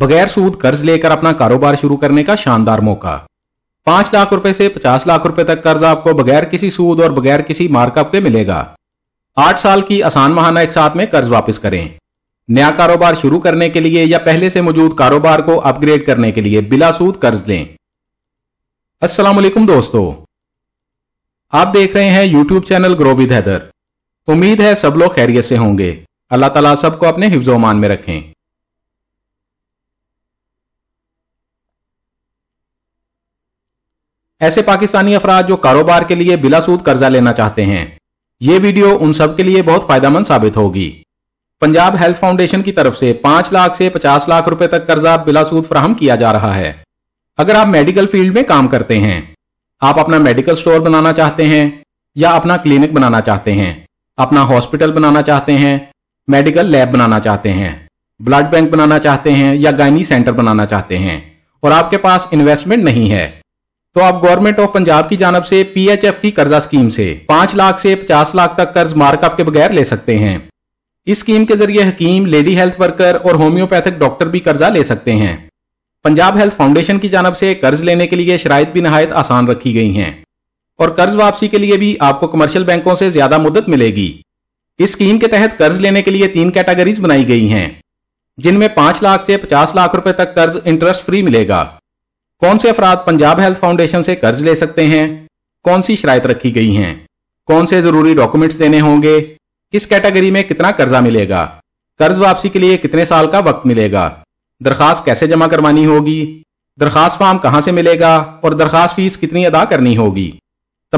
बगैर सूद कर्ज लेकर अपना कारोबार शुरू करने का शानदार मौका पांच लाख रुपए से पचास लाख रुपए तक कर्ज आपको बगैर किसी सूद और बगैर किसी मार्कअप के मिलेगा आठ साल की आसान महाना एक साथ में कर्ज वापस करें नया कारोबार शुरू करने के लिए या पहले से मौजूद कारोबार को अपग्रेड करने के लिए बिला सूद कर्ज लें वालेकुम दोस्तों आप देख रहे हैं YouTube channel grow with Haider उम्मीद है सब लोग खैरियत से होंगे अल्लाह ताला सबको अपने हिफ्जोमान में रखें ऐसे पाकिस्तानी अफराज जो कारोबार के लिए बिलासूद कर्जा लेना चाहते हैं ये वीडियो उन सब के लिए बहुत मंद साबित होगी पंजाब हेल्थ फाउंडेशन की तरफ से पांच लाख से पचास लाख रुपए तक कर्जा बिलासूद फ्राहम किया जा रहा है अगर आप मेडिकल फील्ड में काम करते हैं आप अपना मेडिकल स्टोर बनाना चाहते हैं या अपना क्लिनिक बनाना चाहते हैं अपना हॉस्पिटल बनाना चाहते हैं मेडिकल लैब बनाना चाहते हैं ब्लड बैंक बनाना चाहते हैं या गायनी सेंटर बनाना चाहते हैं और आपके पास इन्वेस्टमेंट नहीं है तो आप गवर्नमेंट ऑफ पंजाब की जानब से पीएचएफ की कर्जा स्कीम से पांच लाख से पचास लाख तक कर्ज मार्कअप के बगैर ले सकते हैं इस स्कीम के जरिए हकीम लेडी हेल्थ वर्कर और होम्योपैथिक डॉक्टर भी कर्जा ले सकते हैं पंजाब हेल्थ फाउंडेशन की जानब से कर्ज लेने के लिए शराय भी नहायत आसान रखी गई हैं और कर्ज वापसी के लिए भी आपको कमर्शियल बैंकों से ज्यादा मुद्दत मिलेगी इस स्कीम के तहत कर्ज लेने के लिए तीन कैटेगरीज बनाई गई हैं जिनमें पांच लाख से पचास लाख रुपए तक कर्ज इंटरेस्ट फ्री मिलेगा कौन से अफराद पंजाब हेल्थ फाउंडेशन से कर्ज ले सकते हैं कौन सी शराय रखी गई हैं कौन से जरूरी डॉक्यूमेंट्स देने होंगे किस कैटेगरी में कितना कर्जा मिलेगा कर्ज वापसी के लिए कितने साल का वक्त मिलेगा दरखास्त कैसे जमा करवानी होगी दरखास्त फॉर्म कहां से मिलेगा और दरखास्त फीस कितनी अदा करनी होगी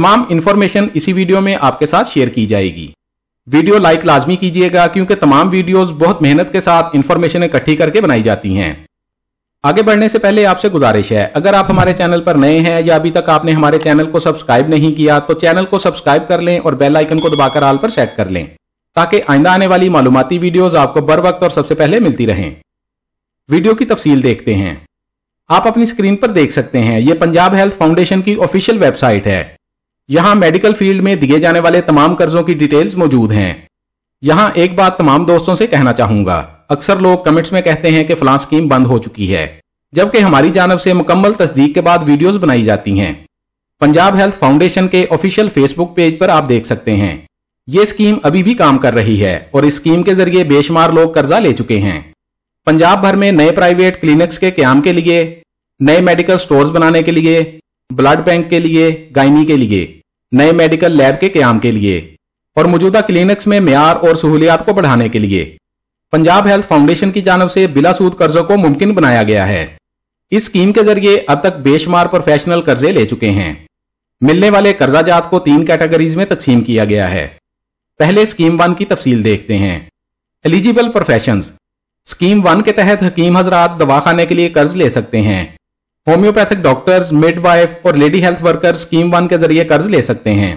तमाम इन्फॉर्मेशन इसी वीडियो में आपके साथ शेयर की जाएगी वीडियो लाइक लाजमी कीजिएगा क्योंकि तमाम वीडियोस बहुत मेहनत के साथ इन्फॉर्मेशन इकट्ठी करके बनाई जाती हैं आगे बढ़ने से पहले आपसे गुजारिश है अगर आप हमारे चैनल पर नए हैं या अभी तक आपने हमारे चैनल को सब्सक्राइब नहीं किया तो चैनल को सब्सक्राइब कर लें और बेल आइकन को दबाकर आल पर सेट कर लें ताकि आइंदा आने वाली मालूमती वीडियोज आपको बर वक्त और सबसे पहले मिलती रहें वीडियो की तफसील देखते हैं आप अपनी स्क्रीन पर देख सकते हैं ये पंजाब हेल्थ फाउंडेशन की ऑफिशियल वेबसाइट है यहाँ मेडिकल फील्ड में दिए जाने वाले तमाम कर्जों की डिटेल्स मौजूद हैं यहां एक बात तमाम दोस्तों से कहना चाहूंगा अक्सर लोग कमेंट्स में कहते हैं कि फलां स्कीम बंद हो चुकी है जबकि हमारी जानव से मुकम्मल तस्दीक के बाद वीडियोस बनाई जाती हैं पंजाब हेल्थ फाउंडेशन के ऑफिशियल फेसबुक पेज पर आप देख सकते हैं ये स्कीम अभी भी काम कर रही है और इस स्कीम के जरिए बेशुमार लोग कर्जा ले चुके हैं पंजाब भर में नए प्राइवेट क्लिनिक्स के क्याम के लिए नए मेडिकल स्टोर्स बनाने के लिए ब्लड बैंक के लिए गायनी के लिए नए मेडिकल लैब के क्याम के लिए और मौजूदा क्लिनिक्स में मैार और सहूलियात को बढ़ाने के लिए पंजाब हेल्थ फाउंडेशन की जानव से बिला सूद कर्जों को मुमकिन बनाया गया है इस स्कीम के जरिए अब तक बेशुमार प्रोफेशनल कर्जे ले चुके हैं मिलने वाले कर्जाजात को तीन कैटेगरीज में तकसीम किया गया है पहले स्कीम वन की तफसील देखते हैं एलिजिबल प्रोफेशन स्कीम वन के तहत हकीम हजरात दवाखाने के लिए कर्ज ले सकते हैं होम्योपैथिक डॉक्टर्स मिडवाइफ और lady health workers scheme one के जरिए कर्ज ले सकते हैं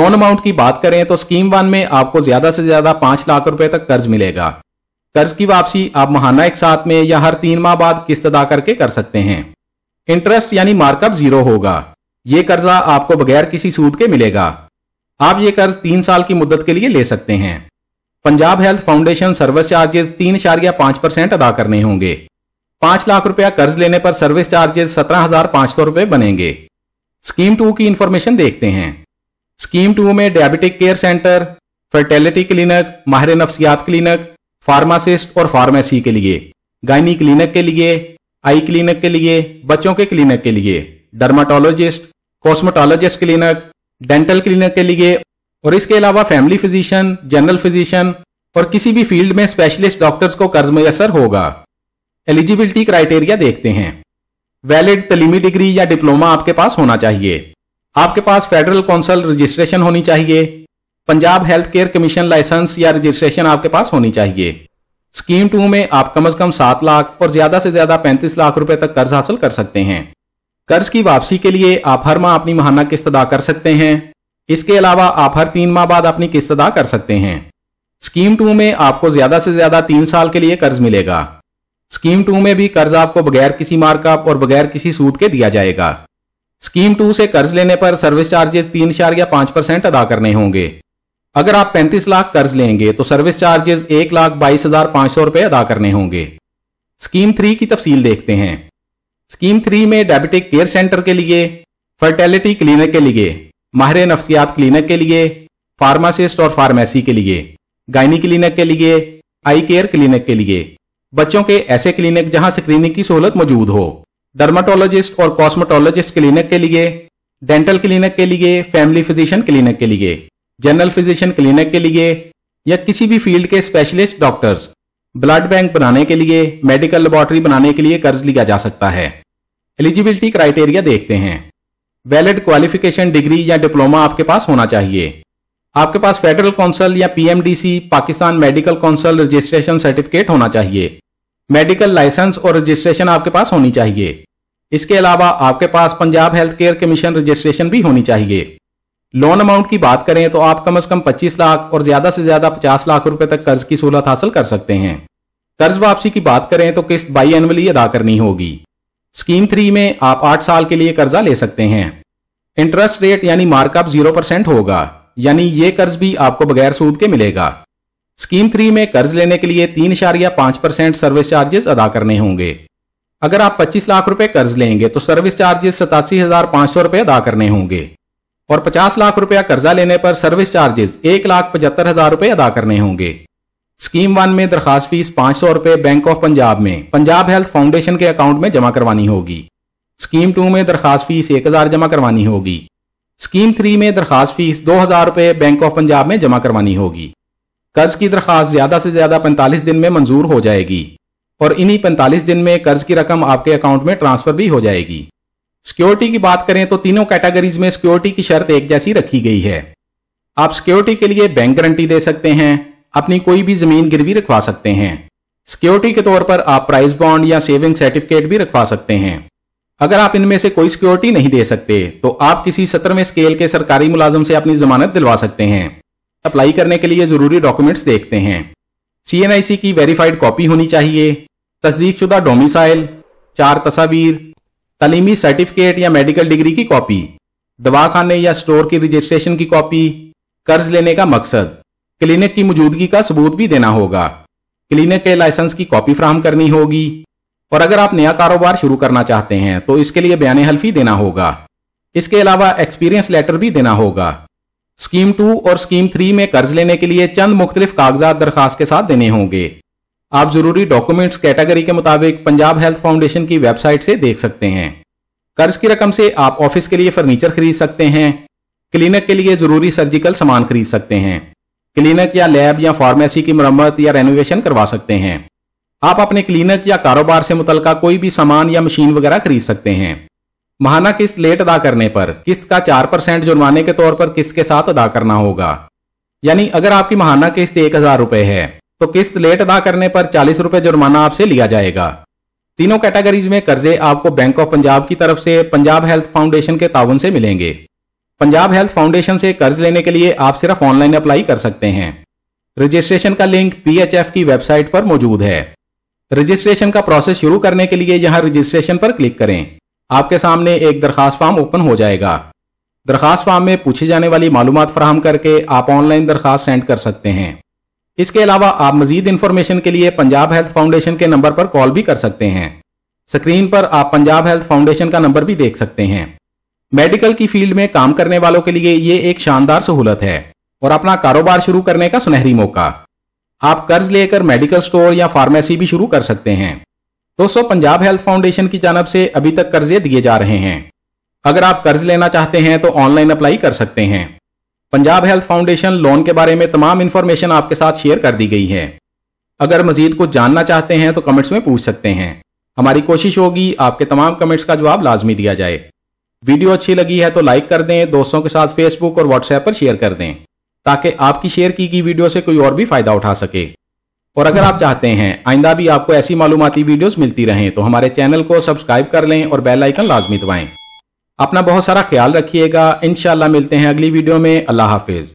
लोन अमाउंट की बात करें तो स्कीम वन में आपको ज्यादा से ज्यादा पांच लाख रुपए तक कर्ज मिलेगा कर्ज की वापसी आप महाना एक साथ में या हर तीन माह बाद किस्त अदा करके कर सकते हैं इंटरेस्ट यानी मार्कअप जीरो होगा ये कर्जा आपको बगैर किसी सूद के मिलेगा आप ये कर्ज तीन साल की मुद्दत के लिए ले सकते हैं Punjab health foundation service charges तीन इशारिया पांच परसेंट अदा करने होंगे पांच लाख रुपया कर्ज लेने पर सर्विस चार्जेस सत्रह हजार पांच सौ रुपए बनेंगे स्कीम टू की इंफॉर्मेशन देखते हैं स्कीम टू में diabetic care centre fertility clinic माहिर नफ्सियात क्लिनिक फार्मासिस्ट और फार्मेसी के लिए गायनी क्लिनिक के लिए आई क्लिनिक के लिए बच्चों के क्लिनिक के लिए dermatologist cosmetologist clinic dental clinic के लिए और इसके अलावा फैमिली फिजिशियन जनरल फिजिशियन और किसी भी फील्ड में स्पेशलिस्ट डॉक्टर्स को कर्ज मयसर होगा एलिजिबिलिटी क्राइटेरिया देखते हैं वैलिड तलीमी डिग्री या डिप्लोमा आपके पास होना चाहिए आपके पास फेडरल कौंसल रजिस्ट्रेशन होनी चाहिए Punjab health care commission licence या रजिस्ट्रेशन आपके पास होनी चाहिए स्कीम टू में आप कम से कम सात लाख और ज्यादा से ज्यादा पैंतीस लाख रुपए तक कर्ज हासिल कर सकते हैं कर्ज की वापसी के लिए आप हर माह अपनी महाना किस्त अदा कर सकते हैं इसके अलावा आप हर तीन माह बाद अपनी किस्त अदा कर सकते हैं स्कीम टू में आपको ज्यादा से ज्यादा तीन साल के लिए कर्ज मिलेगा स्कीम टू में भी कर्ज आपको बगैर किसी मार्कअप और बगैर किसी सूद के दिया जाएगा स्कीम टू से कर्ज लेने पर सर्विस चार्जेस तीन चार या पांच परसेंट अदा करने होंगे अगर आप 35 लाख कर्ज लेंगे तो सर्विस चार्जेस एक लाख बाईस हजार पांच सौ रुपए अदा करने होंगे स्कीम थ्री की तफसील देखते हैं स्कीम थ्री में डायबिटिक केयर सेंटर के लिए फर्टेलिटी क्लिनिक के लिए माहिर नफ्सियात क्लिनिक के लिए फार्मासिस्ट और फार्मेसी के लिए गायनी क्लिनिक के लिए आई केयर क्लिनिक के लिए बच्चों के ऐसे क्लिनिक जहां स्क्रीनिंग की सहूलत मौजूद हो डर्माटोलॉजिस्ट और कॉस्मेटोलॉजिस्ट क्लिनिक के लिए डेंटल क्लिनिक के लिए फैमिली फिजिशियन क्लिनिक के लिए जनरल फिजिशियन क्लिनिक के लिए या किसी भी फील्ड के स्पेशलिस्ट डॉक्टर्स ब्लड बैंक बनाने के लिए मेडिकल लेबोरेटरी बनाने के लिए कर्ज लिया जा सकता है एलिजिबिलिटी क्राइटेरिया देखते हैं वैलिड क्वालिफिकेशन डिग्री या डिप्लोमा आपके पास होना चाहिए आपके पास फेडरल काउंसिल या PMDC Pakistan medical council registration certificate होना चाहिए मेडिकल लाइसेंस और रजिस्ट्रेशन आपके पास होनी चाहिए इसके अलावा आपके पास Punjab health care commission registration भी होनी चाहिए लोन अमाउंट की बात करें तो आप कम से कम 25 लाख और ज्यादा से ज्यादा 50 लाख रुपए तक कर्ज की सहूलत हासिल कर सकते हैं कर्ज वापसी की बात करें तो किस्त बाई एनअली अदा करनी होगी स्कीम थ्री में आप आठ साल के लिए कर्जा ले सकते हैं इंटरेस्ट रेट यानी मार्कअप जीरो परसेंट होगा यानी ये कर्ज भी आपको बगैर सूद के मिलेगा स्कीम थ्री में कर्ज लेने के लिए तीन इशारिया पांच परसेंट सर्विस चार्जेस अदा करने होंगे अगर आप 25 लाख रुपए कर्ज लेंगे तो सर्विस चार्जेस सतासी हजार पांच सौ रुपए अदा करने होंगे और 50 लाख रुपया कर्जा लेने पर सर्विस चार्जेस एक लाख पचहत्तर हजार रुपए अदा करने होंगे स्कीम वन में दरखास्त फीस पांच सौ रुपए बैंक ऑफ पंजाब में पंजाब हेल्थ फाउंडेशन के अकाउंट में जमा करवानी होगी स्कीम टू में दरखास्त फीस एक हजार जमा करवानी होगी स्कीम थ्री में दरखास्त फीस दो हजार रुपए बैंक ऑफ पंजाब में जमा करवानी होगी कर्ज की दरखास्त ज्यादा से ज्यादा पैंतालीस दिन में मंजूर हो जाएगी और इन्हीं पैंतालीस दिन में कर्ज की रकम आपके अकाउंट में ट्रांसफर भी हो जाएगी सिक्योरिटी की बात करें तो तीनों कैटेगरीज में सिक्योरिटी की शर्त एक जैसी रखी गई है आप सिक्योरिटी के लिए बैंक गारंटी दे सकते हैं अपनी कोई भी जमीन गिरवी रखवा सकते हैं सिक्योरिटी के तौर पर आप प्राइस बॉन्ड या सेविंग सर्टिफिकेट भी रखवा सकते हैं अगर आप इनमें से कोई सिक्योरिटी नहीं दे सकते तो आप किसी सत्रहवें स्केल के सरकारी मुलाजम से अपनी जमानत दिलवा सकते हैं अप्लाई करने के लिए जरूरी डॉक्यूमेंट्स देखते हैं सीएनआईसी की वेरीफाइड कॉपी होनी चाहिए तस्दीकशुदा डोमिसाइल चार तस्वीर तलीमी सर्टिफिकेट या मेडिकल डिग्री की कॉपी दवाखाने या स्टोर की रजिस्ट्रेशन की कॉपी कर्ज लेने का मकसद क्लिनिक की मौजूदगी का सबूत भी देना होगा क्लिनिक के लाइसेंस की कॉपी फ्राहम करनी होगी और अगर आप नया कारोबार शुरू करना चाहते हैं तो इसके लिए बयान हल्फी देना होगा इसके अलावा एक्सपीरियंस लेटर भी देना होगा स्कीम टू और स्कीम थ्री में कर्ज लेने के लिए चंद मुख्तलिफ कागजात दरखास्त के साथ देने होंगे आप जरूरी डॉक्यूमेंट्स कैटेगरी के मुताबिक पंजाब हेल्थ फाउंडेशन की वेबसाइट से देख सकते हैं कर्ज की रकम से आप ऑफिस के लिए फर्नीचर खरीद सकते हैं क्लिनिक के लिए जरूरी सर्जिकल सामान खरीद सकते हैं क्लिनिक या लैब या फार्मेसी की मरम्मत या रेनोवेशन करवा सकते हैं आप अपने क्लिनिक या कारोबार से मुतल कोई भी सामान या मशीन वगैरह खरीद सकते हैं महाना किस्त लेट अदा करने पर किस्त का चार परसेंट जुर्माने के तौर पर किस्त के साथ अदा करना होगा यानी अगर आपकी महाना किस्त एक हजार रुपए है तो किस्त लेट अदा करने पर चालीस रुपए जुर्माना आपसे लिया जाएगा तीनों कैटेगरीज में कर्जे आपको बैंक ऑफ पंजाब की तरफ से पंजाब हेल्थ फाउंडेशन के ताउन से मिलेंगे पंजाब हेल्थ फाउंडेशन से कर्ज लेने के लिए आप सिर्फ ऑनलाइन अप्लाई कर सकते हैं रजिस्ट्रेशन का लिंक पीएचएफ की वेबसाइट पर मौजूद है रजिस्ट्रेशन का प्रोसेस शुरू करने के लिए यहाँ रजिस्ट्रेशन पर क्लिक करें आपके सामने एक दरखास्त फॉर्म ओपन हो जाएगा दरखास्त फॉर्म में पूछे जाने वाली मालूम फराहम करके आप ऑनलाइन दरखास्त सेंड कर सकते हैं इसके अलावा आप मजीद इन्फॉर्मेशन के लिए पंजाब हेल्थ फाउंडेशन के नंबर पर कॉल भी कर सकते हैं स्क्रीन पर आप पंजाब हेल्थ फाउंडेशन का नंबर भी देख सकते हैं मेडिकल की फील्ड में काम करने वालों के लिए ये एक शानदार सहूलत है और अपना कारोबार शुरू करने का सुनहरी मौका आप कर्ज लेकर मेडिकल स्टोर या फार्मेसी भी शुरू कर सकते हैं दोस्तों पंजाब हेल्थ फाउंडेशन की जानब से अभी तक कर्जे दिए जा रहे हैं अगर आप कर्ज लेना चाहते हैं तो ऑनलाइन अप्लाई कर सकते हैं पंजाब हेल्थ फाउंडेशन लोन के बारे में तमाम इन्फॉर्मेशन आपके साथ शेयर कर दी गई है अगर मजीद कुछ जानना चाहते हैं तो कमेंट्स में पूछ सकते हैं हमारी कोशिश होगी आपके तमाम कमेंट्स का जवाब लाजमी दिया जाए वीडियो अच्छी लगी है तो लाइक कर दें दोस्तों के साथ फेसबुक और व्हाट्सएप पर शेयर कर दें ताकि आपकी शेयर की गई वीडियो से कोई और भी फायदा उठा सके और अगर आप चाहते हैं आइंदा भी आपको ऐसी मालूमती वीडियोस मिलती रहें तो हमारे चैनल को सब्सक्राइब कर लें और बेल आइकन लाजमी दबाएं अपना बहुत सारा ख्याल रखिएगा इनशाला मिलते हैं अगली वीडियो में अल्लाह हाफिज